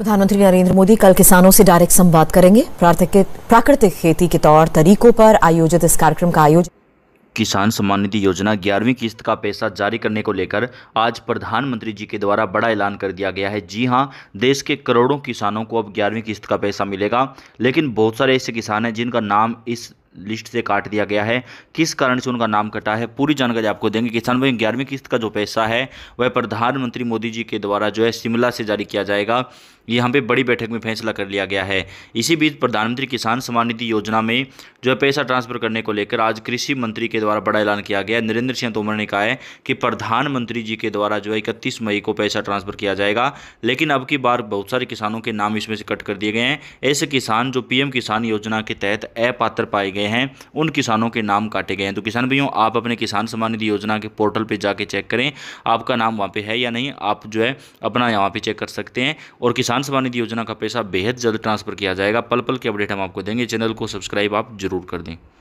प्रधानमंत्री नरेंद्र मोदी कल किसानों से डायरेक्ट संवाद करेंगे प्राकृतिक खेती के तौर तरीकों पर आयोजित इस कार्यक्रम का आयोजन किसान सम्मान निधि योजना ग्यारहवीं किस्त का पैसा जारी करने को लेकर आज प्रधानमंत्री जी के द्वारा बड़ा ऐलान कर दिया गया है जी हां देश के करोड़ों किसानों को अब ग्यारहवीं किस्त का पैसा मिलेगा लेकिन बहुत सारे ऐसे किसान हैं जिनका नाम इस लिस्ट से काट दिया गया है किस कारण से उनका नाम कटा है पूरी जानकारी आपको देंगे किसान भाई ग्यारहवीं किस्त का जो पैसा है वह प्रधानमंत्री मोदी जी के द्वारा जो है शिमला से जारी किया जाएगा यहाँ पे बड़ी बैठक में फैसला कर लिया गया है इसी बीच प्रधानमंत्री किसान सम्मान निधि योजना में जो है पैसा ट्रांसफर करने को लेकर आज कृषि मंत्री के द्वारा बड़ा ऐलान किया गया नरेंद्र सिंह तोमर ने कहा है कि प्रधानमंत्री जी के द्वारा जो है इकतीस मई को पैसा ट्रांसफर किया जाएगा लेकिन अब की बार बहुत सारे किसानों के नाम इसमें से कट कर दिए गए हैं ऐसे किसान जो पीएम किसान योजना के तहत अपात्र पाए गए गए हैं उन किसानों के नाम काटे गए हैं तो किसान भैया आप अपने किसान सम्मान निधि योजना के पोर्टल पर जाके चेक करें आपका नाम वहाँ पर है या नहीं आप जो है अपना यहाँ पर चेक कर सकते हैं और किसान सम्मान निधि योजना का पैसा बेहद जल्द ट्रांसफर किया जाएगा पल पल के अपडेट हम आपको देंगे चैनल को सब्सक्राइब आप जरूर कर दें